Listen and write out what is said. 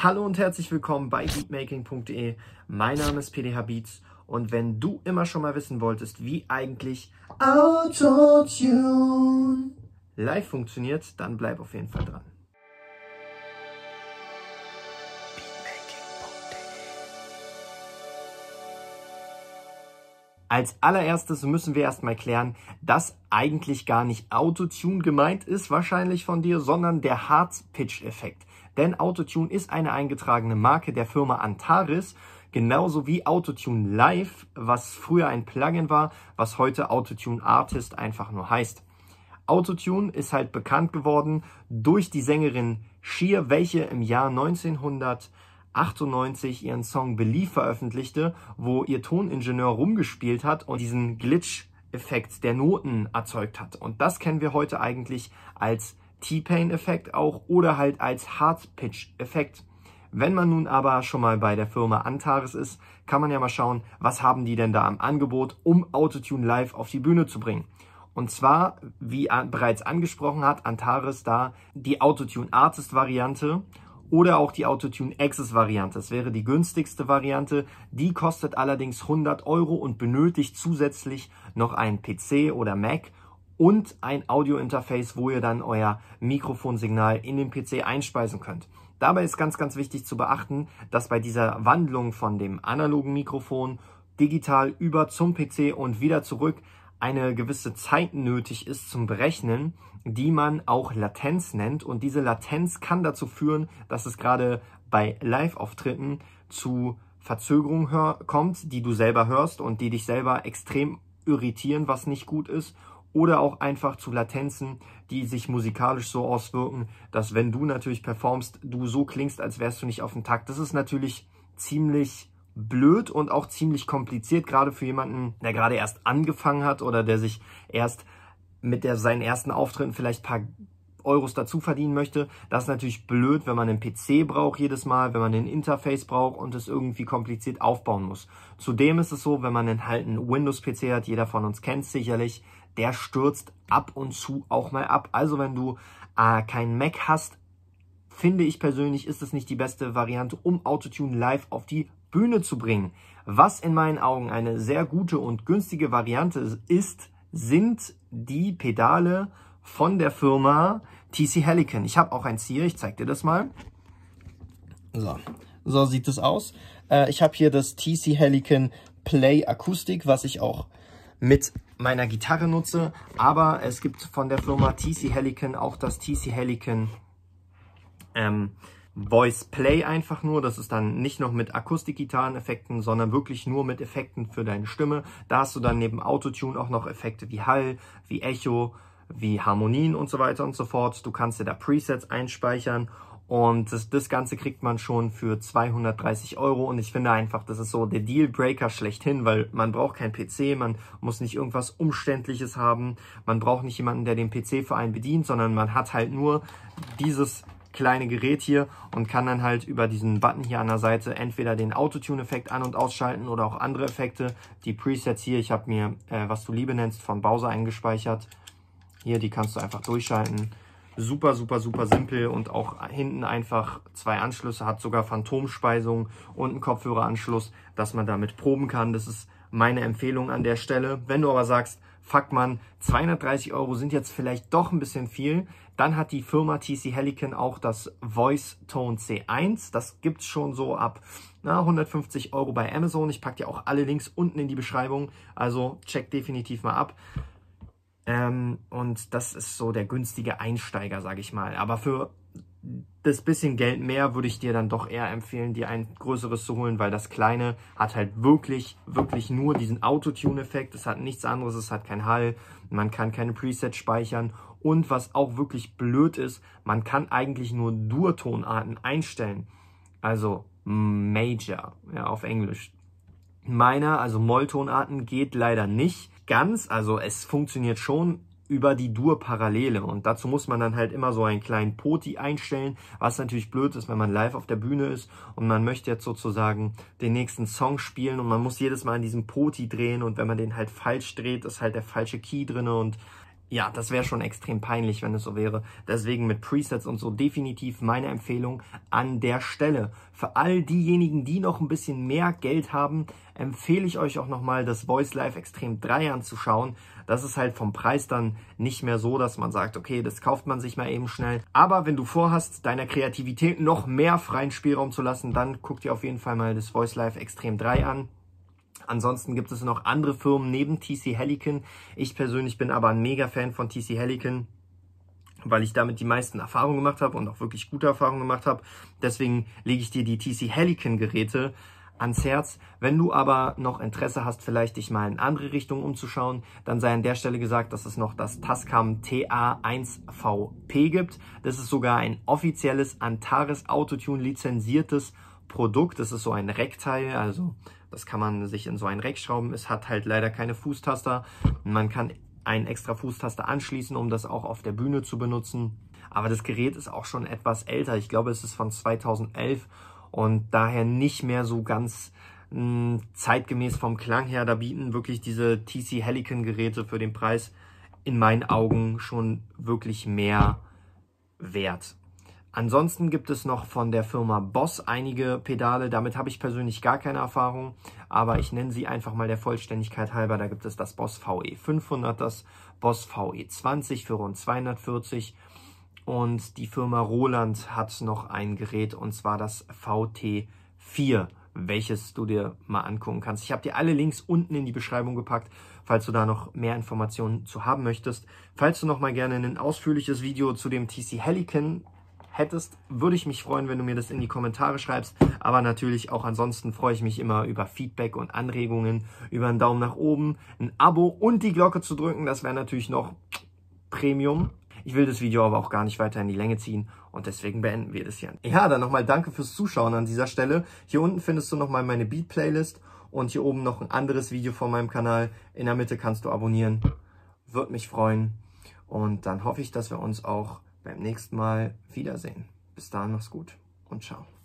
Hallo und herzlich willkommen bei beatmaking.de. Mein Name ist PDH Beats und wenn du immer schon mal wissen wolltest, wie eigentlich Autotune live funktioniert, dann bleib auf jeden Fall dran. Als allererstes müssen wir erstmal klären, dass eigentlich gar nicht Autotune gemeint ist, wahrscheinlich von dir, sondern der Harz-Pitch-Effekt. Denn Autotune ist eine eingetragene Marke der Firma Antares, genauso wie Autotune Live, was früher ein Plugin war, was heute Autotune Artist einfach nur heißt. Autotune ist halt bekannt geworden durch die Sängerin Sheer, welche im Jahr 1900 1998 ihren Song Belief veröffentlichte, wo ihr Toningenieur rumgespielt hat und diesen Glitch-Effekt der Noten erzeugt hat. Und das kennen wir heute eigentlich als T-Pain-Effekt auch oder halt als Hard-Pitch-Effekt. Wenn man nun aber schon mal bei der Firma Antares ist, kann man ja mal schauen, was haben die denn da am Angebot, um Autotune live auf die Bühne zu bringen. Und zwar, wie bereits angesprochen hat, Antares da die Autotune Artist Variante oder auch die Autotune Access Variante. Das wäre die günstigste Variante. Die kostet allerdings 100 Euro und benötigt zusätzlich noch einen PC oder Mac und ein Audio-Interface, wo ihr dann euer Mikrofonsignal in den PC einspeisen könnt. Dabei ist ganz, ganz wichtig zu beachten, dass bei dieser Wandlung von dem analogen Mikrofon digital über zum PC und wieder zurück eine gewisse Zeit nötig ist zum Berechnen, die man auch Latenz nennt. Und diese Latenz kann dazu führen, dass es gerade bei Live-Auftritten zu Verzögerungen kommt, die du selber hörst und die dich selber extrem irritieren, was nicht gut ist. Oder auch einfach zu Latenzen, die sich musikalisch so auswirken, dass wenn du natürlich performst, du so klingst, als wärst du nicht auf dem Takt. Das ist natürlich ziemlich blöd und auch ziemlich kompliziert, gerade für jemanden, der gerade erst angefangen hat oder der sich erst mit der, seinen ersten Auftritten vielleicht ein paar Euros dazu verdienen möchte. Das ist natürlich blöd, wenn man einen PC braucht jedes Mal, wenn man ein Interface braucht und es irgendwie kompliziert aufbauen muss. Zudem ist es so, wenn man einen halt einen Windows-PC hat, jeder von uns kennt es sicherlich, der stürzt ab und zu auch mal ab. Also wenn du äh, keinen Mac hast, finde ich persönlich, ist es nicht die beste Variante, um Autotune live auf die Bühne zu bringen. Was in meinen Augen eine sehr gute und günstige Variante ist, sind die Pedale von der Firma TC Helicon. Ich habe auch eins hier, ich zeige dir das mal. So, so sieht es aus. Äh, ich habe hier das TC Helicon Play Akustik, was ich auch mit meiner Gitarre nutze. Aber es gibt von der Firma TC Helicon auch das TC Helicon ähm, Voice Play einfach nur. Das ist dann nicht noch mit Effekten, sondern wirklich nur mit Effekten für deine Stimme. Da hast du dann neben Autotune auch noch Effekte wie Hall, wie Echo, wie Harmonien und so weiter und so fort. Du kannst dir da Presets einspeichern und das, das Ganze kriegt man schon für 230 Euro und ich finde einfach, das ist so der Dealbreaker schlechthin, weil man braucht kein PC, man muss nicht irgendwas Umständliches haben, man braucht nicht jemanden, der den PC für einen bedient, sondern man hat halt nur dieses kleine Gerät hier und kann dann halt über diesen Button hier an der Seite entweder den Autotune-Effekt an- und ausschalten oder auch andere Effekte. Die Presets hier, ich habe mir äh, Was du Liebe nennst von Bowser eingespeichert. Hier, die kannst du einfach durchschalten. Super, super, super simpel und auch hinten einfach zwei Anschlüsse, hat sogar Phantomspeisung und einen Kopfhöreranschluss, dass man damit proben kann. Das ist meine Empfehlung an der Stelle. Wenn du aber sagst, fuck man, 230 Euro sind jetzt vielleicht doch ein bisschen viel. Dann hat die Firma TC Helicon auch das Voice Tone C1. Das gibt's schon so ab na, 150 Euro bei Amazon. Ich packe dir auch alle Links unten in die Beschreibung. Also check definitiv mal ab. Ähm, und das ist so der günstige Einsteiger, sage ich mal. Aber für das bisschen Geld mehr würde ich dir dann doch eher empfehlen, dir ein größeres zu holen, weil das kleine hat halt wirklich, wirklich nur diesen Autotune-Effekt. Es hat nichts anderes, es hat kein Hall, man kann keine Presets speichern. Und was auch wirklich blöd ist, man kann eigentlich nur Dur-Tonarten einstellen. Also Major, ja, auf Englisch. Meiner, also Moll-Tonarten, geht leider nicht ganz. Also es funktioniert schon, über die Dur-Parallele. Und dazu muss man dann halt immer so einen kleinen Poti einstellen, was natürlich blöd ist, wenn man live auf der Bühne ist und man möchte jetzt sozusagen den nächsten Song spielen und man muss jedes Mal an diesem Poti drehen und wenn man den halt falsch dreht, ist halt der falsche Key drinne und ja, das wäre schon extrem peinlich, wenn es so wäre. Deswegen mit Presets und so definitiv meine Empfehlung an der Stelle. Für all diejenigen, die noch ein bisschen mehr Geld haben, empfehle ich euch auch nochmal das Voice Live Extrem 3 anzuschauen. Das ist halt vom Preis dann nicht mehr so, dass man sagt, okay, das kauft man sich mal eben schnell. Aber wenn du vorhast, deiner Kreativität noch mehr freien Spielraum zu lassen, dann guck dir auf jeden Fall mal das Voice Live Extrem 3 an. Ansonsten gibt es noch andere Firmen neben TC Helicon. Ich persönlich bin aber ein Mega-Fan von TC Helicon weil ich damit die meisten Erfahrungen gemacht habe und auch wirklich gute Erfahrungen gemacht habe. Deswegen lege ich dir die TC Helicon Geräte ans Herz. Wenn du aber noch Interesse hast, vielleicht dich mal in andere Richtungen umzuschauen, dann sei an der Stelle gesagt, dass es noch das Tascam TA1VP gibt. Das ist sogar ein offizielles Antares Autotune lizenziertes Produkt. Das ist so ein Reckteil, also das kann man sich in so einen Rack schrauben. Es hat halt leider keine Fußtaster. Man kann einen extra Fußtaster anschließen, um das auch auf der Bühne zu benutzen. Aber das Gerät ist auch schon etwas älter. Ich glaube, es ist von 2011 und daher nicht mehr so ganz mh, hm, zeitgemäß vom Klang her. Da bieten wirklich diese TC Helicon Geräte für den Preis in meinen Augen schon wirklich mehr Wert. Ansonsten gibt es noch von der Firma Boss einige Pedale. Damit habe ich persönlich gar keine Erfahrung, aber ich nenne sie einfach mal der Vollständigkeit halber. Da gibt es das Boss VE 500, das Boss VE 20 für rund 240 und die Firma Roland hat noch ein Gerät und zwar das VT4 welches du dir mal angucken kannst. Ich habe dir alle Links unten in die Beschreibung gepackt, falls du da noch mehr Informationen zu haben möchtest. Falls du noch mal gerne ein ausführliches Video zu dem TC Helicon hättest, würde ich mich freuen, wenn du mir das in die Kommentare schreibst. Aber natürlich auch ansonsten freue ich mich immer über Feedback und Anregungen, über einen Daumen nach oben, ein Abo und die Glocke zu drücken. Das wäre natürlich noch Premium. Ich will das Video aber auch gar nicht weiter in die Länge ziehen und deswegen beenden wir das hier. Ja, dann nochmal danke fürs Zuschauen an dieser Stelle. Hier unten findest du nochmal meine Beat-Playlist und hier oben noch ein anderes Video von meinem Kanal. In der Mitte kannst du abonnieren. Würde mich freuen. Und dann hoffe ich, dass wir uns auch beim nächsten Mal wiedersehen. Bis dahin mach's gut und ciao.